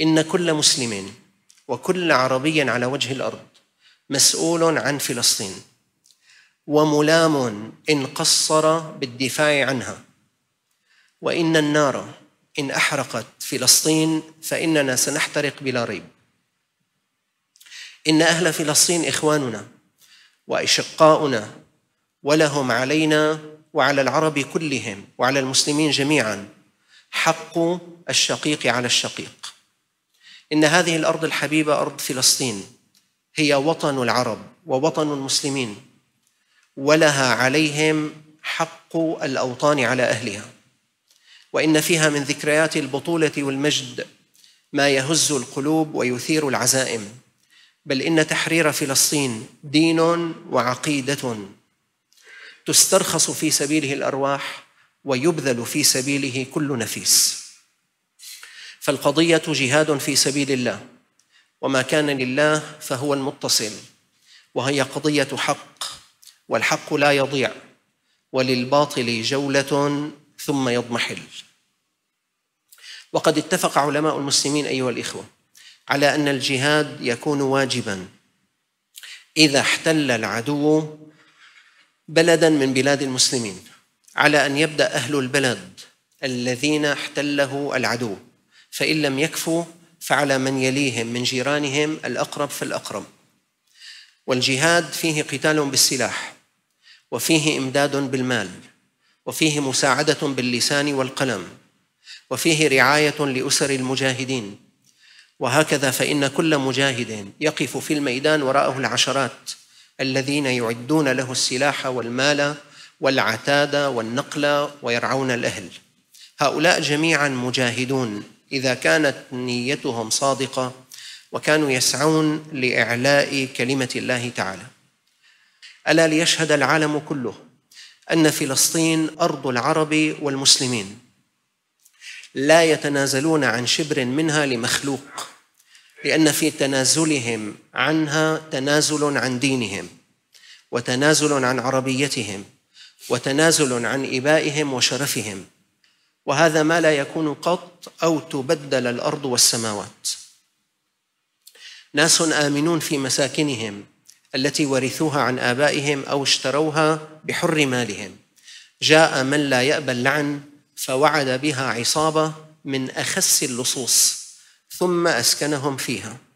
إن كل مسلم وكل عربي على وجه الأرض مسؤول عن فلسطين وملام إن قصر بالدفاع عنها وإن النار إن أحرقت فلسطين فإننا سنحترق بلا ريب إن أهل فلسطين إخواننا وأشقاؤنا ولهم علينا وعلى العرب كلهم وعلى المسلمين جميعا حق الشقيق على الشقيق ان هذه الارض الحبيبه ارض فلسطين هي وطن العرب ووطن المسلمين ولها عليهم حق الاوطان على اهلها وان فيها من ذكريات البطوله والمجد ما يهز القلوب ويثير العزائم بل ان تحرير فلسطين دين وعقيده تسترخص في سبيله الارواح ويبذل في سبيله كل نفيس فالقضية جهاد في سبيل الله وما كان لله فهو المتصل وهي قضية حق والحق لا يضيع وللباطل جولة ثم يضمحل وقد اتفق علماء المسلمين أيها الإخوة على أن الجهاد يكون واجبا إذا احتل العدو بلدا من بلاد المسلمين على أن يبدأ أهل البلد الذين احتله العدو فإن لم يكفوا فعلى من يليهم من جيرانهم الأقرب فالأقرب والجهاد فيه قتال بالسلاح وفيه إمداد بالمال وفيه مساعدة باللسان والقلم وفيه رعاية لأسر المجاهدين وهكذا فإن كل مجاهد يقف في الميدان وراءه العشرات الذين يعدون له السلاح والمال والعتاد والنقل ويرعون الأهل هؤلاء جميعا مجاهدون اذا كانت نيتهم صادقه وكانوا يسعون لاعلاء كلمه الله تعالى الا ليشهد العالم كله ان فلسطين ارض العرب والمسلمين لا يتنازلون عن شبر منها لمخلوق لان في تنازلهم عنها تنازل عن دينهم وتنازل عن عربيتهم وتنازل عن ابائهم وشرفهم وهذا ما لا يكون قط او تبدل الارض والسماوات ناس امنون في مساكنهم التي ورثوها عن ابائهم او اشتروها بحر مالهم جاء من لا يأبى اللعن فوعد بها عصابه من اخس اللصوص ثم اسكنهم فيها